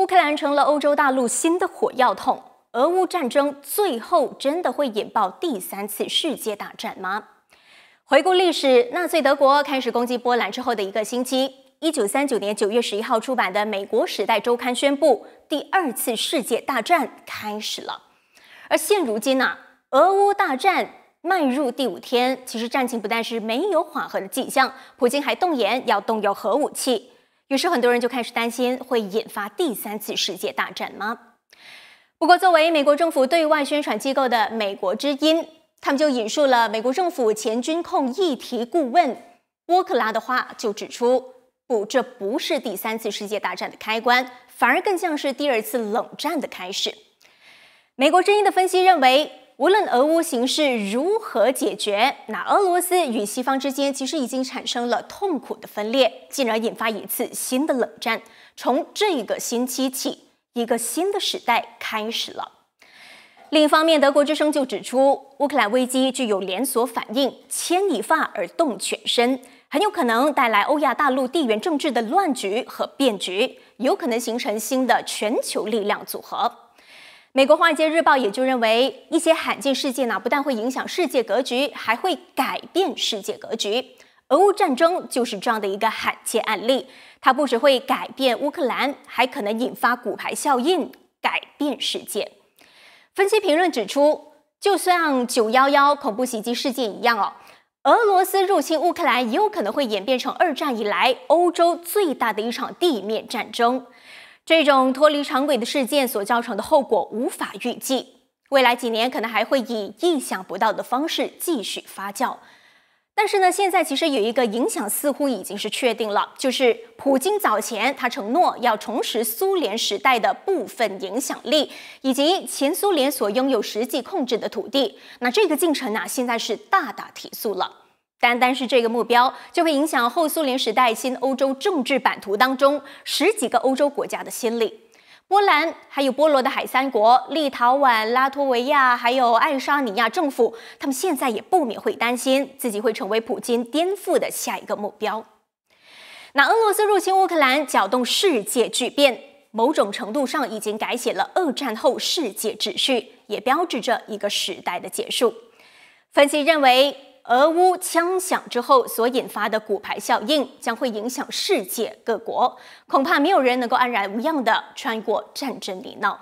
乌克兰成了欧洲大陆新的火药桶。俄乌战争最后真的会引爆第三次世界大战吗？回顾历史，纳粹德国开始攻击波兰之后的一个星期，一九三九年九月十一号出版的《美国时代周刊》宣布第二次世界大战开始了。而现如今呢，俄乌大战迈入第五天，其实战情不但是没有缓和的迹象，普京还动言要动用核武器。于是很多人就开始担心会引发第三次世界大战吗？不过，作为美国政府对外宣传机构的《美国之音》，他们就引述了美国政府前军控议题顾问波克拉的话，就指出：“不，这不是第三次世界大战的开关，反而更像是第二次冷战的开始。”《美国之音》的分析认为。无论俄乌形势如何解决，那俄罗斯与西方之间其实已经产生了痛苦的分裂，进而引发一次新的冷战。从这个星期起，一个新的时代开始了。另一方面，德国之声就指出，乌克兰危机具有连锁反应，牵一发而动全身，很有可能带来欧亚大陆地缘政治的乱局和变局，有可能形成新的全球力量组合。美国《华尔街日报》也就认为，一些罕见事件呢，不但会影响世界格局，还会改变世界格局。俄乌战争就是这样的一个罕见案例，它不只会改变乌克兰，还可能引发骨牌效应，改变世界。分析评论指出，就像九幺幺恐怖袭击事件一样哦，俄罗斯入侵乌克兰也有可能会演变成二战以来欧洲最大的一场地面战争。这种脱离常轨的事件所造成的后果无法预计，未来几年可能还会以意想不到的方式继续发酵。但是呢，现在其实有一个影响似乎已经是确定了，就是普京早前他承诺要重拾苏联时代的部分影响力以及前苏联所拥有实际控制的土地，那这个进程呢，现在是大大提速了。单单是这个目标，就会影响后苏联时代新欧洲政治版图当中十几个欧洲国家的心理。波兰、还有波罗的海三国、立陶宛、拉脱维亚，还有爱沙尼亚政府，他们现在也不免会担心自己会成为普京颠覆的下一个目标。那俄罗斯入侵乌克兰，搅动世界巨变，某种程度上已经改写了二战后世界秩序，也标志着一个时代的结束。分析认为。俄乌枪响之后所引发的骨牌效应，将会影响世界各国，恐怕没有人能够安然无恙地穿过战争泥淖。